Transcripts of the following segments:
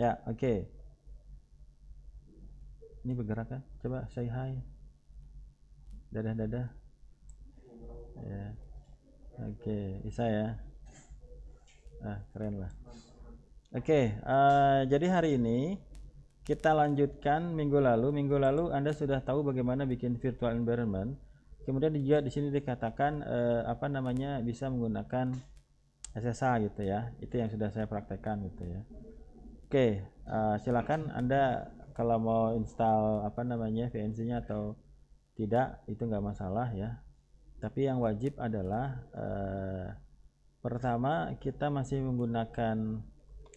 ya oke okay. ini bergerak kan coba say hi dadah dadah ya oke okay. bisa ya ah keren lah oke okay. uh, eh, jadi hari ini kita lanjutkan minggu lalu minggu lalu anda sudah tahu bagaimana bikin virtual environment kemudian juga di sini dikatakan uh, apa namanya bisa menggunakan SSH gitu ya itu yang sudah saya praktekkan gitu ya Oke, uh, silakan Anda kalau mau install apa namanya VNC-nya atau tidak itu nggak masalah ya. Tapi yang wajib adalah uh, pertama kita masih menggunakan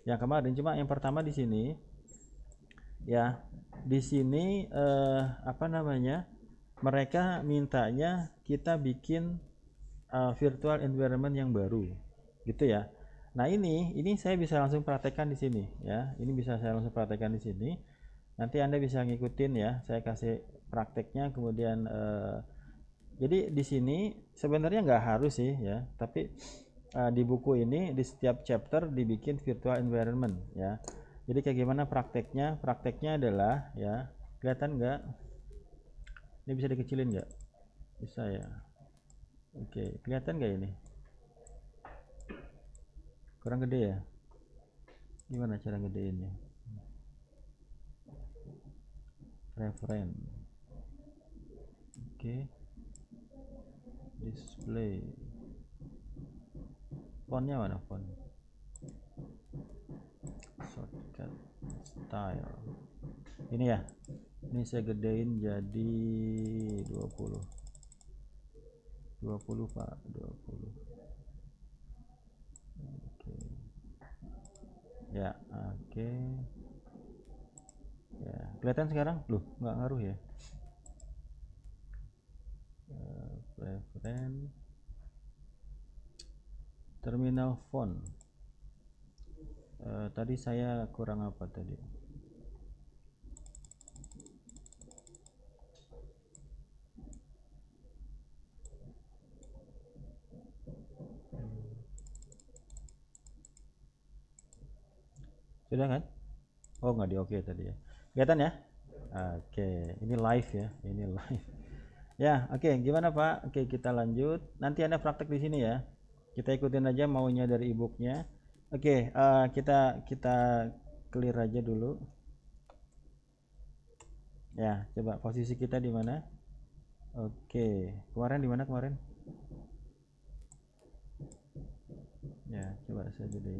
yang kemarin cuma yang pertama di sini ya di sini uh, apa namanya mereka mintanya kita bikin uh, virtual environment yang baru gitu ya Nah ini, ini saya bisa langsung praktekkan di sini ya. Ini bisa saya langsung praktekkan di sini. Nanti Anda bisa ngikutin ya. Saya kasih prakteknya kemudian eh, jadi di sini sebenarnya nggak harus sih ya, tapi eh, di buku ini di setiap chapter dibikin virtual environment ya. Jadi kayak gimana prakteknya? Prakteknya adalah ya, kelihatan nggak? Ini bisa dikecilin nggak? Bisa ya. Oke, kelihatan nggak ini? kurang gede ya gimana cara gedeinnya referen oke okay. display fontnya mana font shortcut style ini ya ini saya gedein jadi 20 20 pak 20 ya oke okay. ya kelihatan sekarang loh nggak ngaruh ya Preferen. Ya, preference terminal font uh, eh, tadi saya kurang apa tadi sudah kan oh nggak di oke tadi ya kelihatan ya oke ini live ya ini live ya oke gimana pak oke kita lanjut nanti anda praktek di sini ya kita ikutin aja maunya dari ibuknya oke uh, kita kita clear aja dulu ya coba posisi kita di mana oke kemarin di mana kemarin ya coba saya jadi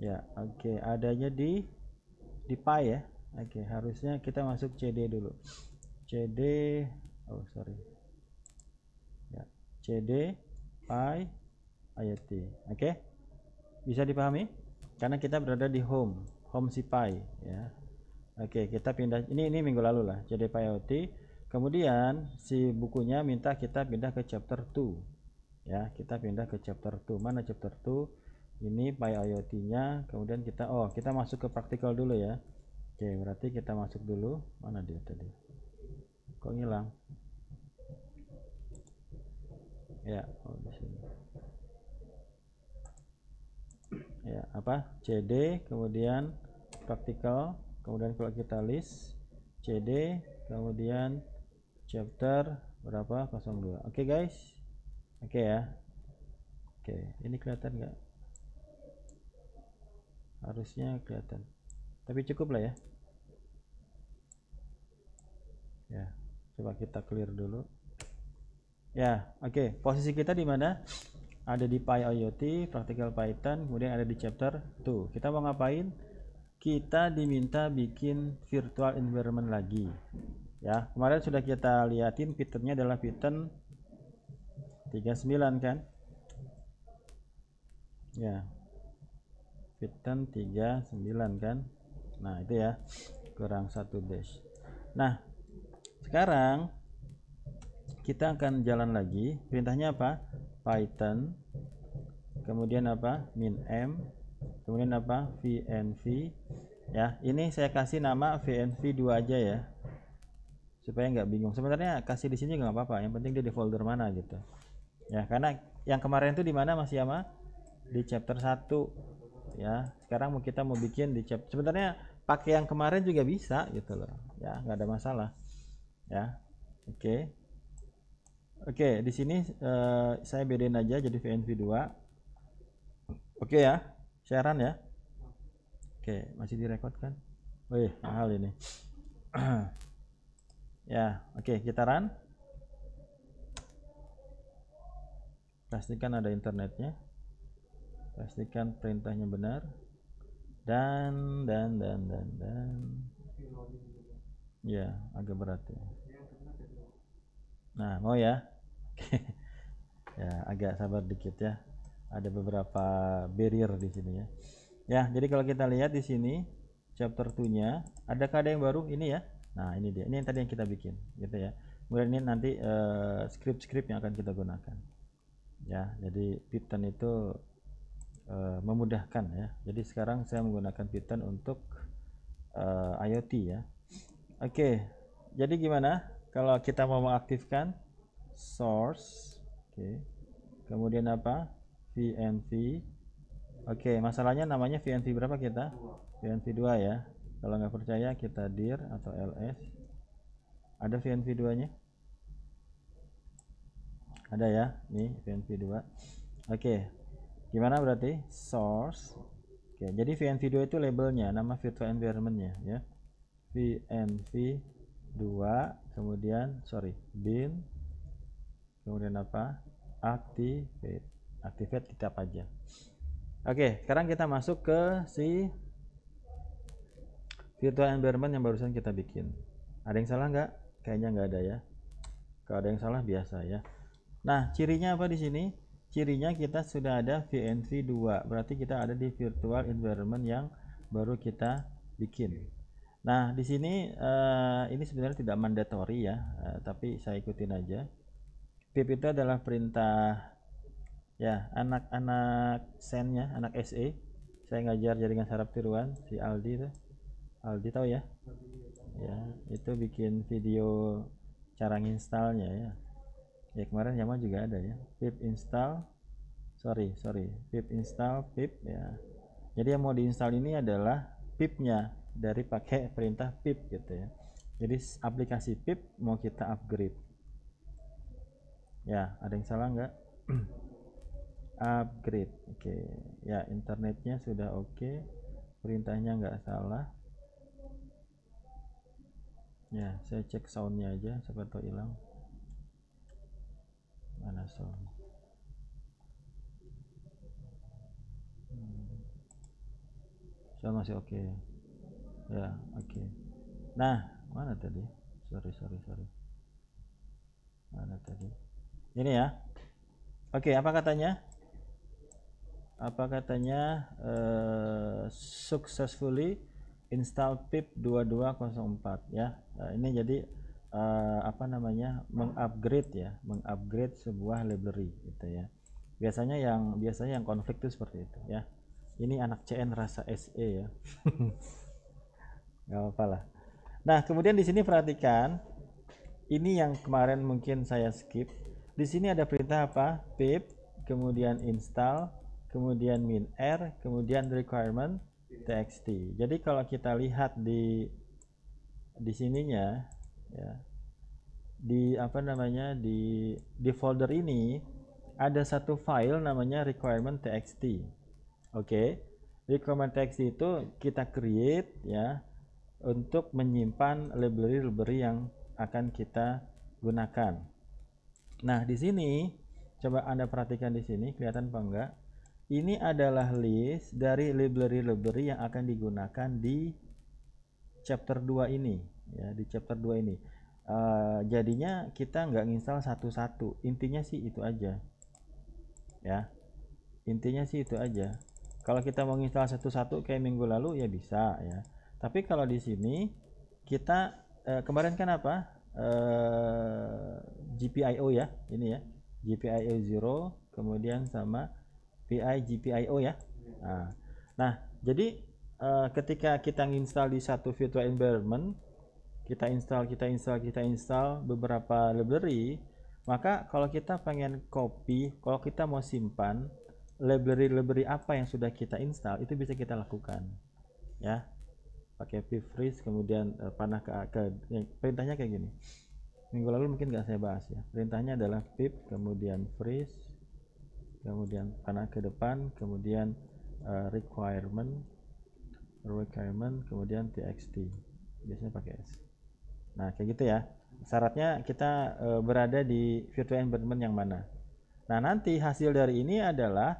ya oke okay. adanya di di pi ya oke okay. harusnya kita masuk cd dulu cd oh sorry ya cd pi ayat oke okay. bisa dipahami karena kita berada di home home si pi ya oke okay, kita pindah ini ini minggu lalu lah cd pi IoT. kemudian si bukunya minta kita pindah ke chapter 2 ya kita pindah ke chapter 2 mana chapter 2 ini IoT nya kemudian kita oh kita masuk ke praktikal dulu ya oke berarti kita masuk dulu mana dia tadi kok ngilang ya oh di sini ya apa CD kemudian praktikal kemudian kalau kita list CD kemudian chapter berapa 02 oke okay, guys oke okay, ya oke okay. ini kelihatan nggak harusnya kelihatan tapi cukup lah ya ya coba kita clear dulu ya oke okay. posisi kita di mana ada di IoT practical Python kemudian ada di chapter 2 kita mau ngapain kita diminta bikin virtual environment lagi ya kemarin sudah kita liatin Pythonnya adalah Python 39 kan ya piton 39 kan nah itu ya kurang satu dash nah sekarang kita akan jalan lagi perintahnya apa python kemudian apa min m kemudian apa vnv ya ini saya kasih nama vnv2 aja ya supaya nggak bingung sebenarnya kasih di sini nggak apa-apa yang penting dia di folder mana gitu ya karena yang kemarin itu di mana masih sama di chapter 1 ya sekarang mau kita mau bikin di chapter sebenarnya pakai yang kemarin juga bisa gitu loh ya nggak ada masalah ya oke okay. oke okay, di sini uh, saya bedain aja jadi VNV 2 oke okay ya siaran ya oke okay, masih direkod kan wih oh iya, mahal ini ya oke okay, kita run pastikan ada internetnya pastikan perintahnya benar dan dan dan dan dan ya agak berat ya nah mau ya ya agak sabar dikit ya ada beberapa barrier di sini ya ya jadi kalau kita lihat di sini chapter 2 nya ada ada yang baru ini ya nah ini dia ini yang tadi yang kita bikin gitu ya kemudian ini nanti eh, script-script uh, script -script yang akan kita gunakan ya jadi Python itu Eh, memudahkan ya jadi sekarang saya menggunakan Python untuk uh, eh, IoT ya oke okay, jadi gimana kalau kita mau mengaktifkan source oke okay. kemudian apa VNV oke okay, masalahnya namanya VNV berapa kita VNV 2 ya kalau nggak percaya kita dir atau ls ada VNV 2 nya ada ya nih VNV 2 oke okay gimana berarti source oke jadi vnv video itu labelnya nama virtual environmentnya ya vnv 2 kemudian sorry bin kemudian apa activate activate kita aja oke sekarang kita masuk ke si virtual environment yang barusan kita bikin ada yang salah nggak kayaknya nggak ada ya kalau ada yang salah biasa ya nah cirinya apa di sini cirinya kita sudah ada vnc 2 berarti kita ada di virtual environment yang baru kita bikin nah di sini uh, ini sebenarnya tidak mandatory ya uh, tapi saya ikutin aja PIP itu adalah perintah ya anak-anak sendnya anak SE saya ngajar jaringan saraf tiruan si Aldi itu Aldi tahu ya ya itu bikin video cara installnya ya ya kemarin Yamaha juga ada ya pip install sorry sorry pip install pip ya jadi yang mau diinstal ini adalah pipnya dari pakai perintah pip gitu ya jadi aplikasi pip mau kita upgrade ya ada yang salah nggak upgrade oke okay. ya internetnya sudah oke okay. perintahnya nggak salah ya saya cek soundnya aja seperti hilang mana song so masih oke okay. ya oke okay. nah mana tadi sorry sorry sorry mana tadi ini ya oke okay, apa katanya apa katanya uh, successfully install pip 2204 ya nah, ini jadi uh, apa namanya mengupgrade ya mengupgrade sebuah library gitu ya biasanya yang biasanya yang konflik itu seperti itu ya ini anak CN rasa SE ya nggak apa-apa lah nah kemudian di sini perhatikan ini yang kemarin mungkin saya skip di sini ada perintah apa pip kemudian install kemudian min r kemudian requirement txt jadi kalau kita lihat di di sininya ya di apa namanya di di folder ini ada satu file namanya requirement txt oke okay? requirement txt itu kita create ya untuk menyimpan library-library yang akan kita gunakan nah di sini coba anda perhatikan di sini kelihatan apa enggak ini adalah list dari library-library yang akan digunakan di chapter 2 ini ya di chapter 2 ini uh, jadinya kita nggak nginstal satu-satu intinya sih itu aja ya intinya sih itu aja kalau kita mau nginstal satu-satu kayak minggu lalu ya bisa ya tapi kalau di sini kita uh, kemarin kan apa uh, eh, GPIO ya ini ya GPIO 0 kemudian sama PI GPIO ya nah, nah jadi uh, ketika kita nginstal di satu virtual environment kita install kita install kita install beberapa library maka kalau kita pengen copy kalau kita mau simpan library-library apa yang sudah kita install itu bisa kita lakukan ya pakai pfreeze kemudian uh, panah ke, ke ya, perintahnya kayak gini minggu lalu mungkin nggak saya bahas ya perintahnya adalah pip kemudian freeze kemudian panah ke depan kemudian uh, requirement requirement kemudian txt biasanya pakai s Nah, kayak gitu ya. Syaratnya kita e, berada di virtual environment yang mana. Nah, nanti hasil dari ini adalah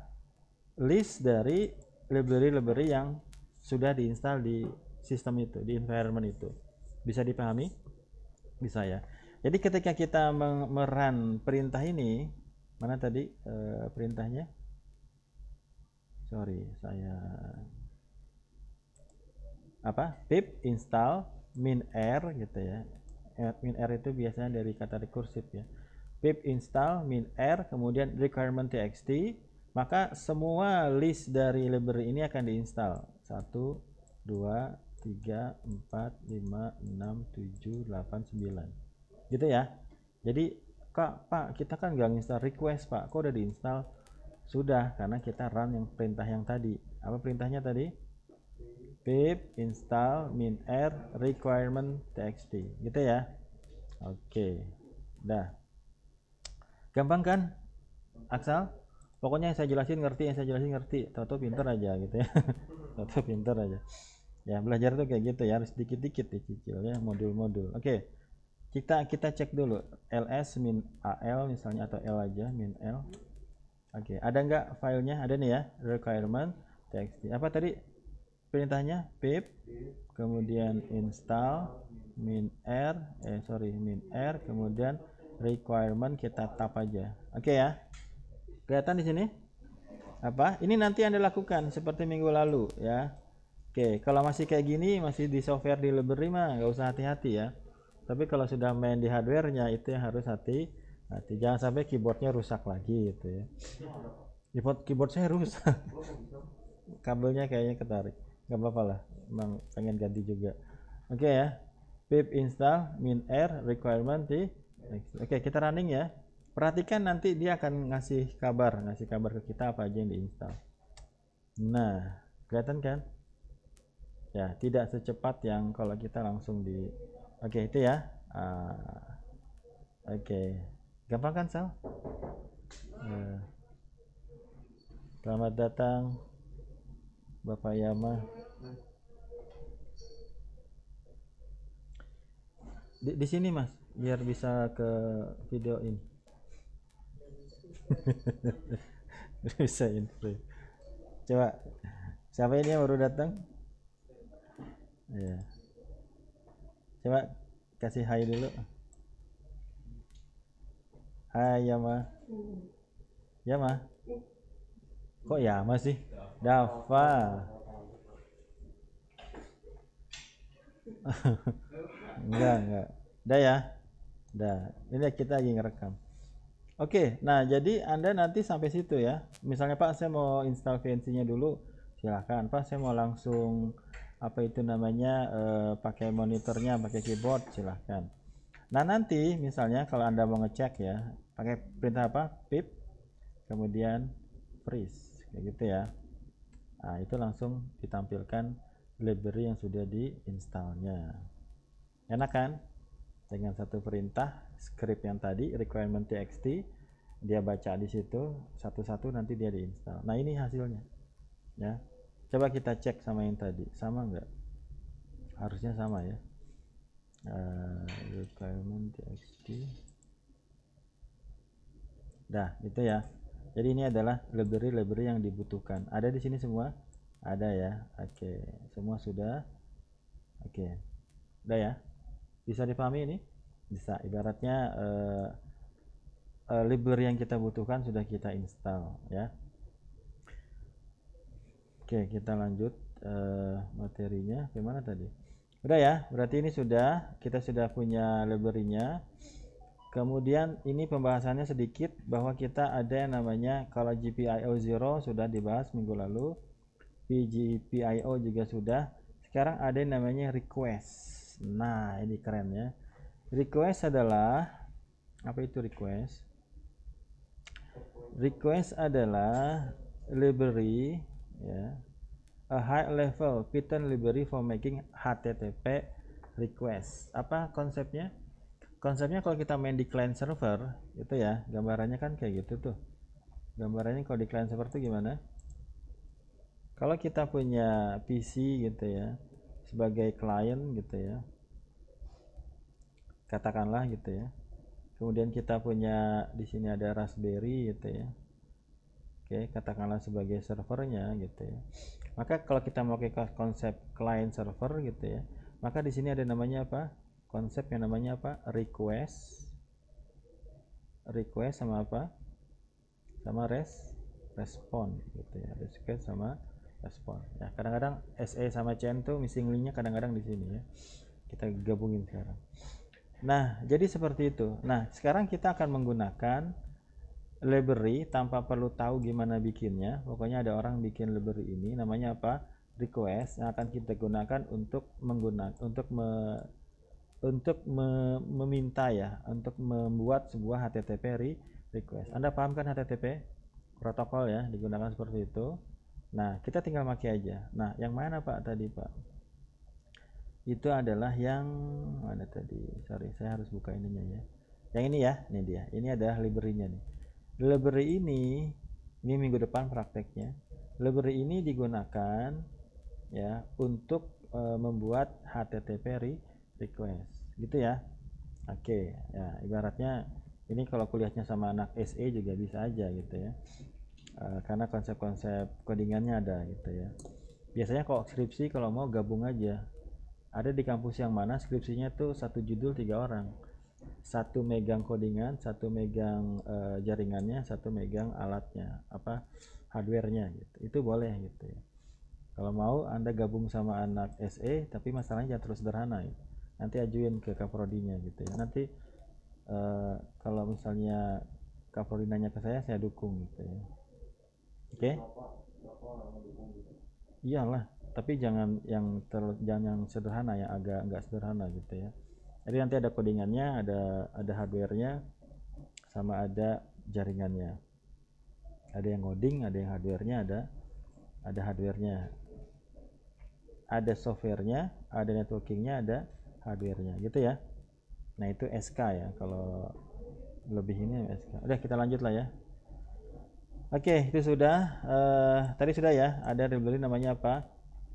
list dari library-library yang sudah diinstal di sistem itu, di environment itu. Bisa dipahami? Bisa ya. Jadi ketika kita meran perintah ini, mana tadi e, perintahnya? Sorry, saya apa? pip install min r gitu ya eh, min r itu biasanya dari kata rekursif ya pip install min r kemudian requirement txt maka semua list dari library ini akan diinstal 1 2 3 4 5 6 7 8 9 gitu ya jadi kak pak kita kan nggak install request pak kok udah diinstal sudah karena kita run yang perintah yang tadi apa perintahnya tadi pip install min r requirement txt gitu ya oke dah gampang kan Aksal pokoknya yang saya jelasin ngerti yang saya jelasin ngerti tato pinter aja gitu ya tato pinter aja ya belajar tuh kayak gitu ya harus dikit-dikit dicicil ya modul-modul oke kita kita cek dulu ls min al misalnya atau l aja min l oke ada nggak filenya ada nih ya requirement txt apa tadi perintahnya pip kemudian install min r eh sorry min r kemudian requirement kita tap aja oke okay ya kelihatan di sini apa ini nanti anda lakukan seperti minggu lalu ya oke okay. kalau masih kayak gini masih di software delivery mah nggak usah hati-hati ya tapi kalau sudah main di hardwarenya itu yang harus hati hati jangan sampai keyboardnya rusak lagi gitu ya keyboard keyboard saya rusak kabelnya kayaknya ketarik nggak apa-apa lah emang pengen ganti juga oke okay, ya pip install min r requirement di oke okay, kita running ya perhatikan nanti dia akan ngasih kabar ngasih kabar ke kita apa aja yang diinstal nah kelihatan kan ya tidak secepat yang kalau kita langsung di oke okay, itu ya uh, oke okay. gampang kan Sal uh, selamat datang Bapak Yama di, di sini mas biar bisa ke video ini bisa intro coba siapa ini yang baru datang ya coba kasih hai dulu hai Yama Yama kok ya masih dafa enggak enggak dah ya dah ini kita lagi ngerekam oke nah jadi anda nanti sampai situ ya misalnya pak saya mau install VNC nya dulu silahkan pak saya mau langsung apa itu namanya eh, pakai monitornya pakai keyboard silahkan nah nanti misalnya kalau anda mau ngecek ya pakai perintah apa pip kemudian freeze kayak gitu ya nah, itu langsung ditampilkan library yang sudah di installnya enak kan dengan satu perintah script yang tadi requirement txt dia baca di situ satu-satu nanti dia diinstal nah ini hasilnya ya coba kita cek sama yang tadi sama nggak harusnya sama ya uh, requirement txt dah itu ya jadi ini adalah library-library yang dibutuhkan ada di sini semua ada ya oke okay. semua sudah oke okay. udah ya bisa dipahami ini bisa ibaratnya uh, uh, library yang kita butuhkan sudah kita install ya oke okay, kita lanjut uh, materinya gimana tadi udah ya berarti ini sudah kita sudah punya library-nya Kemudian ini pembahasannya sedikit bahwa kita ada yang namanya kalau GPIO 0 sudah dibahas minggu lalu, PGPIO juga sudah. Sekarang ada yang namanya request. Nah, ini keren ya. Request adalah apa itu request? Request adalah library ya. A high level Python library for making HTTP request. Apa konsepnya? konsepnya kalau kita main di client server itu ya gambarannya kan kayak gitu tuh gambarannya kalau di client server itu gimana kalau kita punya PC gitu ya sebagai client gitu ya katakanlah gitu ya kemudian kita punya di sini ada Raspberry gitu ya oke katakanlah sebagai servernya gitu ya maka kalau kita mau ke konsep client server gitu ya maka di sini ada namanya apa konsep yang namanya apa request request sama apa sama res respon gitu ya request sama respon ya kadang-kadang SE sama CN tuh missing linknya kadang-kadang di sini ya kita gabungin sekarang nah jadi seperti itu nah sekarang kita akan menggunakan library tanpa perlu tahu gimana bikinnya pokoknya ada orang bikin library ini namanya apa request yang akan kita gunakan untuk menggunakan untuk me untuk me meminta ya untuk membuat sebuah HTTP re request Anda paham kan HTTP protokol ya digunakan seperti itu nah kita tinggal pakai aja nah yang mana Pak tadi Pak itu adalah yang mana tadi sorry saya harus buka ininya ya yang ini ya ini dia ini adalah library-nya nih library ini ini minggu depan prakteknya library ini digunakan ya untuk e, membuat HTTP request request gitu ya oke okay. ya ibaratnya ini kalau kuliahnya sama anak SE juga bisa aja gitu ya e, karena konsep-konsep codingannya ada gitu ya biasanya kalau skripsi kalau mau gabung aja ada di kampus yang mana skripsinya tuh satu judul tiga orang satu megang codingan satu megang e, jaringannya satu megang alatnya apa hardwarenya gitu itu boleh gitu ya kalau mau anda gabung sama anak SE tapi masalahnya jangan terus sederhana gitu nanti ajuin ke kaprodinya gitu ya nanti uh, kalau misalnya kaprodi nanya ke saya saya dukung gitu ya oke okay? iyalah tapi jangan yang ter, jangan yang sederhana ya agak nggak sederhana gitu ya jadi nanti ada kodingannya, ada ada hardwarenya sama ada jaringannya ada yang coding ada yang hardwarenya ada ada hardwarenya ada softwarenya ada networkingnya ada hadirnya gitu ya nah itu SK ya kalau lebih ini SK udah kita lanjut lah ya oke itu sudah uh, tadi sudah ya ada library namanya apa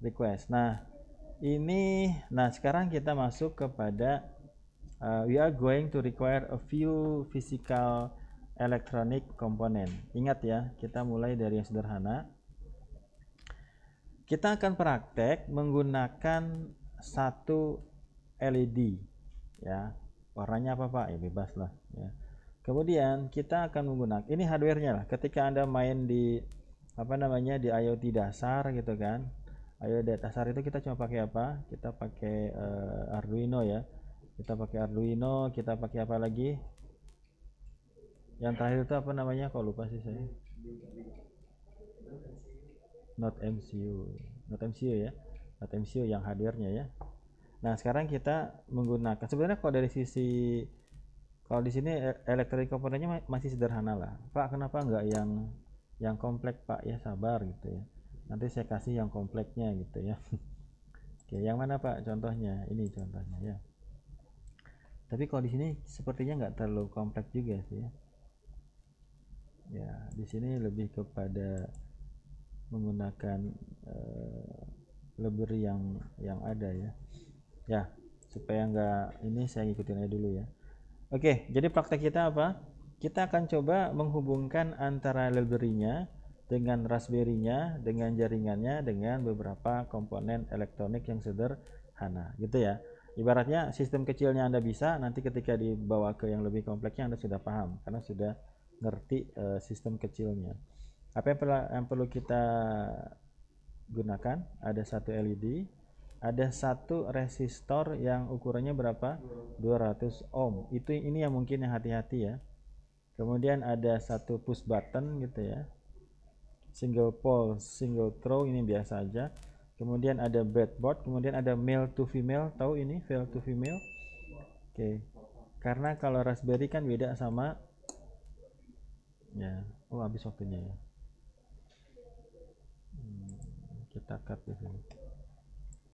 request nah ini nah sekarang kita masuk kepada uh, we are going to require a few physical electronic component ingat ya kita mulai dari yang sederhana kita akan praktek menggunakan satu LED ya warnanya apa pak ya bebas lah ya kemudian kita akan menggunakan ini hardwarenya lah ketika anda main di apa namanya di IoT dasar gitu kan IoT dasar itu kita cuma pakai apa kita pakai uh, Arduino ya kita pakai Arduino kita pakai apa lagi yang terakhir itu apa namanya kok lupa sih saya not MCU not MCU ya not MCU yang hadirnya ya Nah, sekarang kita menggunakan sebenarnya kalau dari sisi kalau di sini e-, elektronik komponennya masih sederhana lah. Pak, kenapa nggak yang yang kompleks, Pak? Ya sabar gitu ya. Nanti saya kasih yang kompleksnya gitu ya. Oke, yang mana Pak contohnya? Ini contohnya ya. Tapi kalau di sini sepertinya nggak terlalu kompleks juga sih ya. Ya, di sini lebih kepada menggunakan uh, eh, lebih yang yang ada ya ya supaya nggak ini saya ngikutin aja dulu ya oke jadi praktek kita apa kita akan coba menghubungkan antara library-nya dengan raspberry-nya dengan jaringannya dengan beberapa komponen elektronik yang sederhana gitu ya ibaratnya sistem kecilnya Anda bisa nanti ketika dibawa ke yang lebih kompleksnya Anda sudah paham karena sudah ngerti uh, sistem kecilnya apa yang, perlu, yang perlu kita gunakan ada satu LED ada satu resistor yang ukurannya berapa 200 ohm itu ini yang mungkin yang hati-hati ya kemudian ada satu push button gitu ya single pole single throw ini biasa aja kemudian ada breadboard kemudian ada male to female tahu ini male to female oke okay. karena kalau raspberry kan beda sama ya oh habis waktunya ya hmm, kita cut di sini